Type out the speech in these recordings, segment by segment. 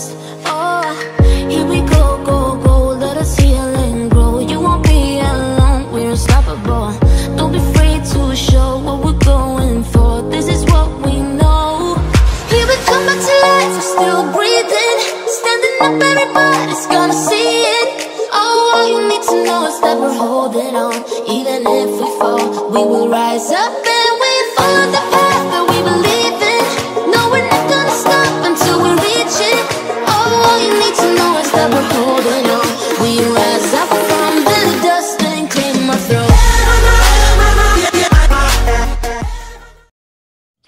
Oh.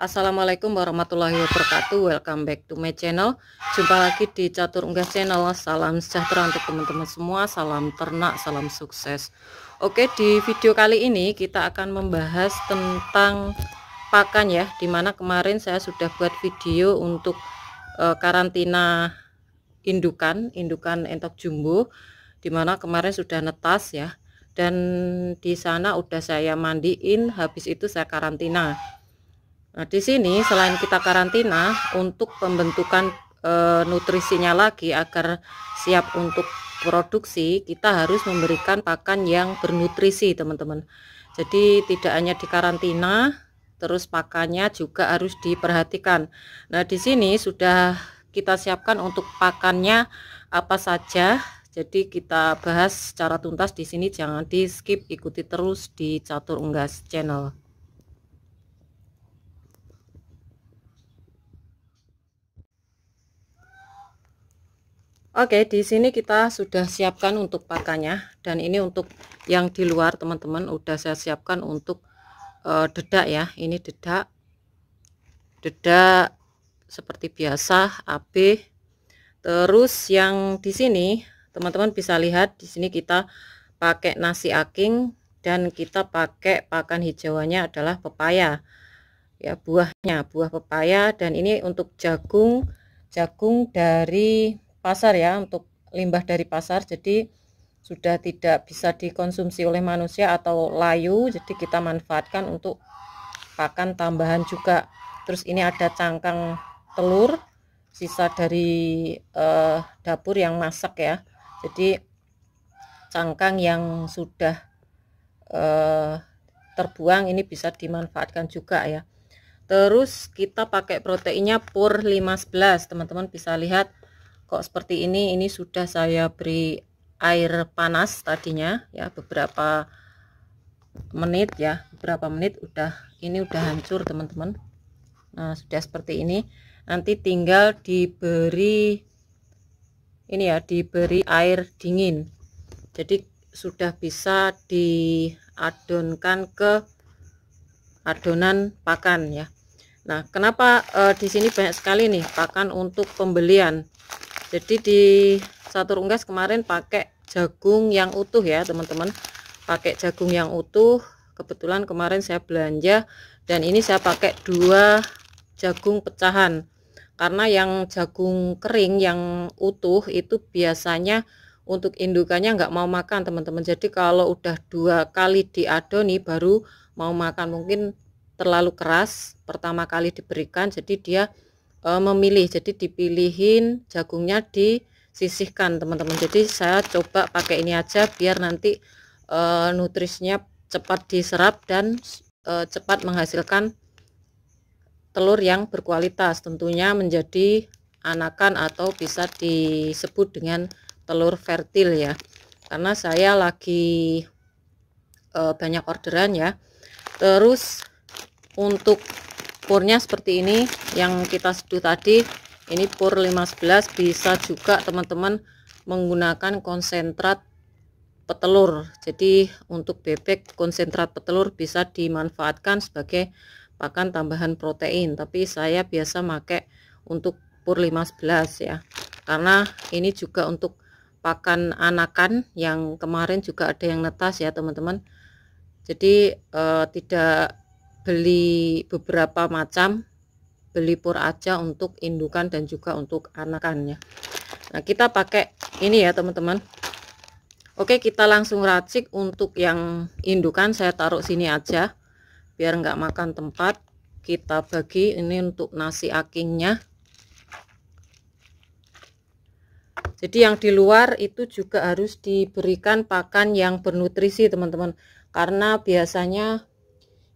Assalamualaikum warahmatullahi wabarakatuh Welcome back to my channel Jumpa lagi di Catur Unggah channel Salam sejahtera untuk teman-teman semua Salam ternak, salam sukses Oke di video kali ini kita akan membahas tentang pakan ya Dimana kemarin saya sudah buat video untuk uh, karantina indukan Indukan entok jumbo Dimana kemarin sudah netas ya dan di sana udah saya mandiin habis itu saya karantina Nah, di sini selain kita karantina untuk pembentukan e, nutrisinya lagi agar siap untuk produksi, kita harus memberikan pakan yang bernutrisi, teman-teman. Jadi tidak hanya di karantina, terus pakannya juga harus diperhatikan. Nah, di sini sudah kita siapkan untuk pakannya apa saja. Jadi kita bahas secara tuntas di sini jangan di skip, ikuti terus di Catur Unggas channel. Oke, di sini kita sudah siapkan untuk pakannya dan ini untuk yang di luar teman-teman udah saya siapkan untuk e, dedak ya. Ini dedak. Dedak seperti biasa AB. Terus yang di sini teman-teman bisa lihat di sini kita pakai nasi aking dan kita pakai pakan hijauannya adalah pepaya. Ya, buahnya, buah pepaya dan ini untuk jagung jagung dari pasar ya untuk limbah dari pasar jadi sudah tidak bisa dikonsumsi oleh manusia atau layu jadi kita manfaatkan untuk pakan tambahan juga terus ini ada cangkang telur sisa dari eh, dapur yang masak ya jadi cangkang yang sudah eh, terbuang ini bisa dimanfaatkan juga ya terus kita pakai proteinnya pur 15 teman-teman bisa lihat kok seperti ini ini sudah saya beri air panas tadinya ya beberapa menit ya beberapa menit udah ini udah hancur teman-teman nah sudah seperti ini nanti tinggal diberi ini ya diberi air dingin jadi sudah bisa diadonkan ke adonan pakan ya Nah, kenapa e, di sini banyak sekali nih pakan untuk pembelian? jadi di satu unggas kemarin pakai jagung yang utuh ya teman-teman pakai jagung yang utuh kebetulan kemarin saya belanja dan ini saya pakai dua jagung pecahan karena yang jagung kering yang utuh itu biasanya untuk indukannya nggak mau makan teman-teman jadi kalau udah dua kali diadoni baru mau makan mungkin terlalu keras pertama kali diberikan jadi dia e, memilih jadi dipilihin jagungnya disisihkan teman-teman jadi saya coba pakai ini aja biar nanti e, nutrisinya cepat diserap dan e, cepat menghasilkan telur yang berkualitas tentunya menjadi anakan atau bisa disebut dengan telur fertil ya karena saya lagi e, banyak orderan ya terus untuk purnya seperti ini yang kita seduh tadi ini pur 15 bisa juga teman-teman menggunakan konsentrat petelur jadi untuk bebek konsentrat petelur bisa dimanfaatkan sebagai pakan tambahan protein tapi saya biasa pakai untuk pur 15 ya karena ini juga untuk pakan anakan yang kemarin juga ada yang netas ya teman-teman jadi eh, tidak beli beberapa macam beli pur aja untuk indukan dan juga untuk anakannya nah kita pakai ini ya teman-teman oke kita langsung racik untuk yang indukan saya taruh sini aja biar nggak makan tempat kita bagi ini untuk nasi akingnya jadi yang di luar itu juga harus diberikan pakan yang bernutrisi teman-teman karena biasanya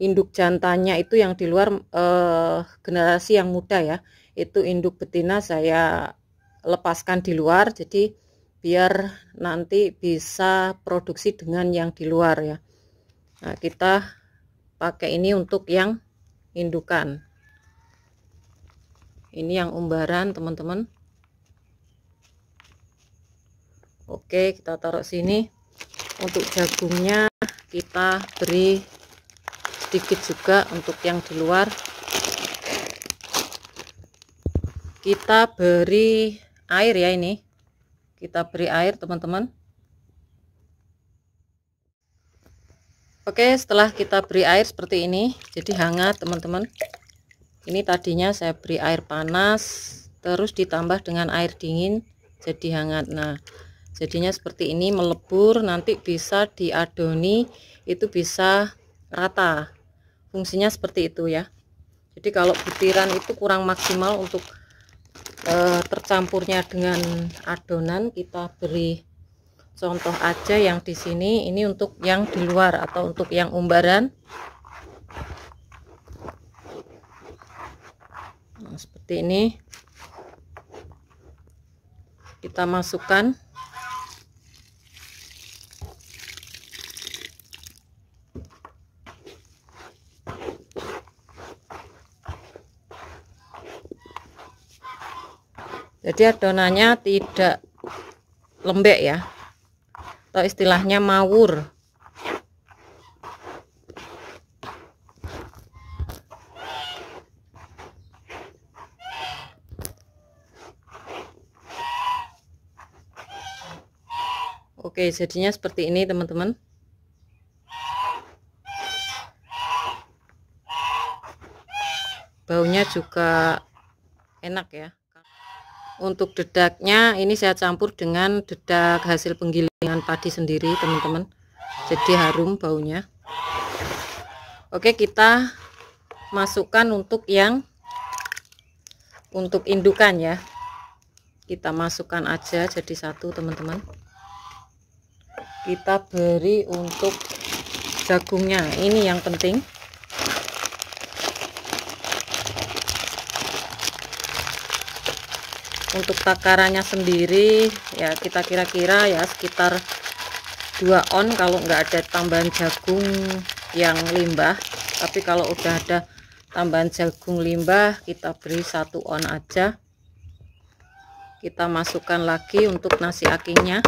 induk jantannya itu yang di luar eh, generasi yang muda ya itu induk betina saya lepaskan di luar jadi biar nanti bisa produksi dengan yang di luar ya nah kita pakai ini untuk yang indukan ini yang umbaran teman-teman oke kita taruh sini untuk jagungnya kita beri sedikit juga untuk yang di luar kita beri air ya ini kita beri air teman-teman Oke setelah kita beri air seperti ini jadi hangat teman-teman ini tadinya saya beri air panas terus ditambah dengan air dingin jadi hangat nah jadinya seperti ini melebur nanti bisa diadoni itu bisa rata fungsinya seperti itu ya jadi kalau butiran itu kurang maksimal untuk e, tercampurnya dengan adonan kita beri contoh aja yang di sini ini untuk yang di luar atau untuk yang umbaran nah, seperti ini kita masukkan jadi adonannya tidak lembek ya atau istilahnya mawur Oke jadinya seperti ini teman-teman baunya juga enak ya untuk dedaknya ini saya campur dengan dedak hasil penggilingan padi sendiri teman-teman jadi harum baunya Oke kita masukkan untuk yang untuk indukan ya kita masukkan aja jadi satu teman-teman kita beri untuk jagungnya ini yang penting untuk takarannya sendiri ya kita kira-kira ya sekitar 2 on kalau nggak ada tambahan jagung yang limbah tapi kalau udah ada tambahan jagung limbah kita beri satu on aja kita masukkan lagi untuk nasi akinya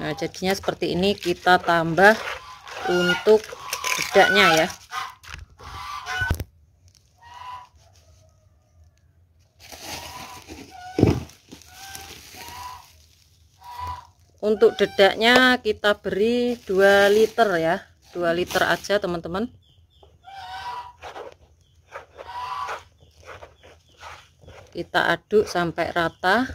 nah jadinya seperti ini kita tambah untuk bedaknya ya untuk dedaknya kita beri 2 liter ya 2 liter aja teman-teman kita aduk sampai rata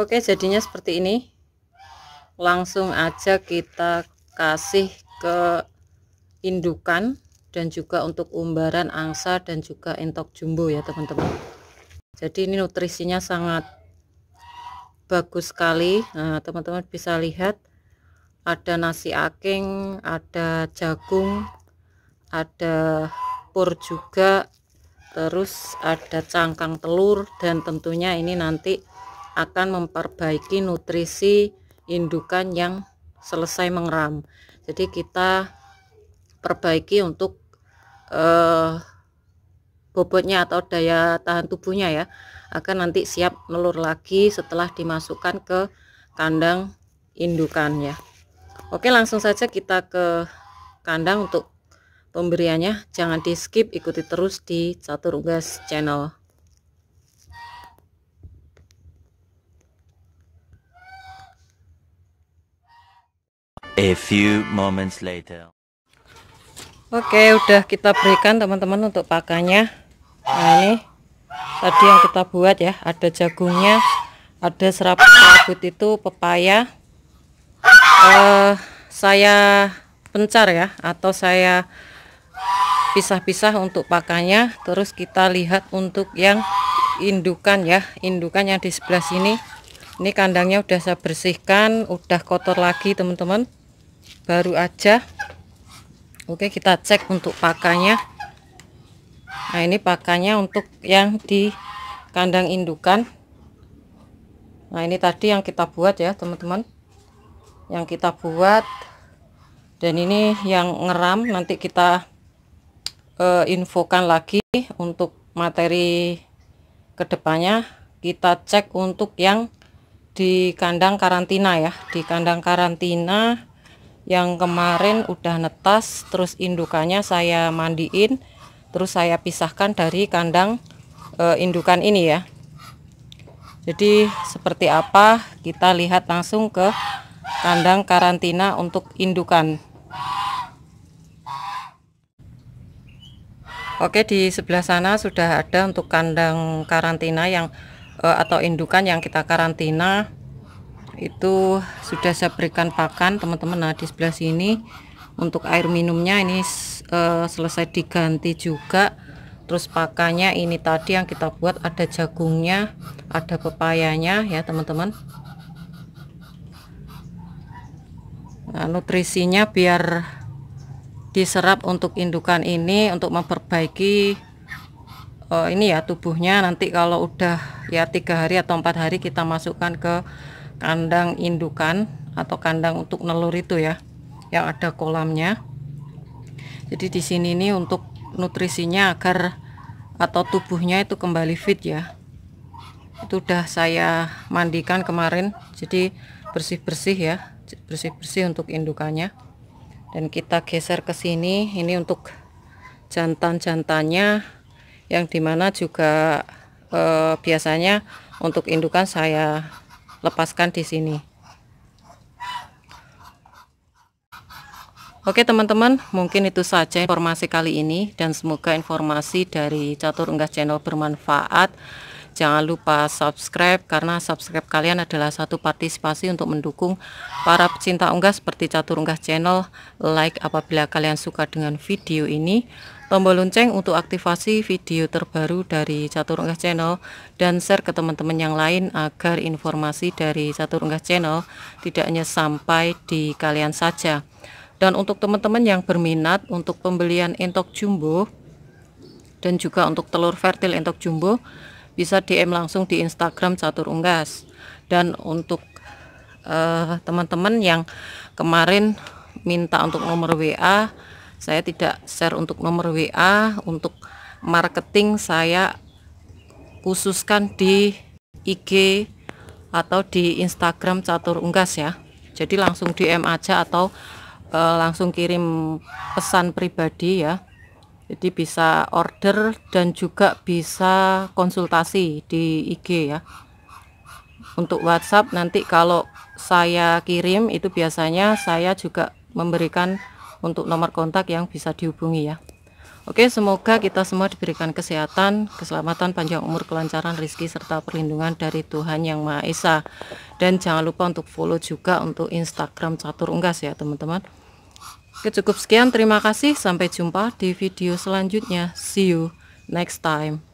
Oke jadinya seperti ini langsung aja kita kasih ke indukan dan juga untuk umbaran angsa dan juga entok jumbo ya teman-teman jadi ini nutrisinya sangat bagus sekali nah teman-teman bisa lihat ada nasi aking ada jagung ada pur juga terus ada cangkang telur dan tentunya ini nanti akan memperbaiki nutrisi indukan yang selesai mengeram jadi kita perbaiki untuk uh, bobotnya atau daya tahan tubuhnya ya akan nanti siap melur lagi setelah dimasukkan ke kandang indukan ya Oke langsung saja kita ke kandang untuk pemberiannya jangan di skip ikuti terus di catur unggas channel A few moments later. Oke, udah kita berikan teman-teman untuk pakannya. Nah, ini tadi yang kita buat ya, ada jagungnya, ada serabut-serabut itu pepaya. Eh, saya pencar ya atau saya pisah-pisah untuk pakannya, terus kita lihat untuk yang indukan ya, indukan yang di sebelah sini. Ini kandangnya udah saya bersihkan, udah kotor lagi, teman-teman baru aja Oke kita cek untuk pakannya Nah ini pakannya untuk yang di kandang indukan Nah ini tadi yang kita buat ya teman-teman Yang kita buat Dan ini yang ngeram nanti kita uh, infokan lagi Untuk materi kedepannya Kita cek untuk yang di kandang karantina ya Di kandang karantina yang kemarin udah netas terus indukannya saya mandiin terus saya pisahkan dari kandang e, indukan ini ya jadi seperti apa kita lihat langsung ke kandang karantina untuk indukan Oke di sebelah sana sudah ada untuk kandang karantina yang eh, atau indukan yang kita karantina itu sudah saya berikan pakan teman-teman nah di sebelah sini untuk air minumnya ini uh, selesai diganti juga terus pakannya ini tadi yang kita buat ada jagungnya ada pepayanya ya teman-teman nah, nutrisinya biar diserap untuk indukan ini untuk memperbaiki uh, ini ya tubuhnya nanti kalau udah ya tiga hari atau empat hari kita masukkan ke kandang indukan atau kandang untuk nelur itu ya yang ada kolamnya jadi di sini ini untuk nutrisinya agar atau tubuhnya itu kembali fit ya itu udah saya mandikan kemarin jadi bersih-bersih ya bersih-bersih untuk indukannya dan kita geser ke sini ini untuk jantan-jantannya yang dimana juga eh, biasanya untuk indukan saya lepaskan di sini Oke teman-teman, mungkin itu saja informasi kali ini dan semoga informasi dari Catur Unggah Channel bermanfaat. Jangan lupa subscribe karena subscribe kalian adalah satu partisipasi untuk mendukung para pecinta unggah seperti Catur Unggah Channel. Like apabila kalian suka dengan video ini tombol lonceng untuk aktivasi video terbaru dari Catur Unggah Channel dan share ke teman-teman yang lain agar informasi dari Catur Unggah Channel tidak hanya sampai di kalian saja. Dan untuk teman-teman yang berminat untuk pembelian entok jumbo dan juga untuk telur fertil entok jumbo bisa DM langsung di Instagram Catur Unggas. Dan untuk eh, teman-teman uh, teman -teman yang kemarin minta untuk nomor WA saya tidak share untuk nomor WA untuk marketing saya khususkan di IG atau di Instagram catur unggas ya jadi langsung DM aja atau e, langsung kirim pesan pribadi ya jadi bisa order dan juga bisa konsultasi di IG ya untuk WhatsApp nanti kalau saya kirim itu biasanya saya juga memberikan untuk nomor kontak yang bisa dihubungi ya Oke semoga kita semua diberikan kesehatan keselamatan panjang umur kelancaran rizki serta perlindungan dari Tuhan Yang Maha Esa dan jangan lupa untuk follow juga untuk Instagram catur unggas ya teman-teman Oke cukup sekian terima kasih sampai jumpa di video selanjutnya see you next time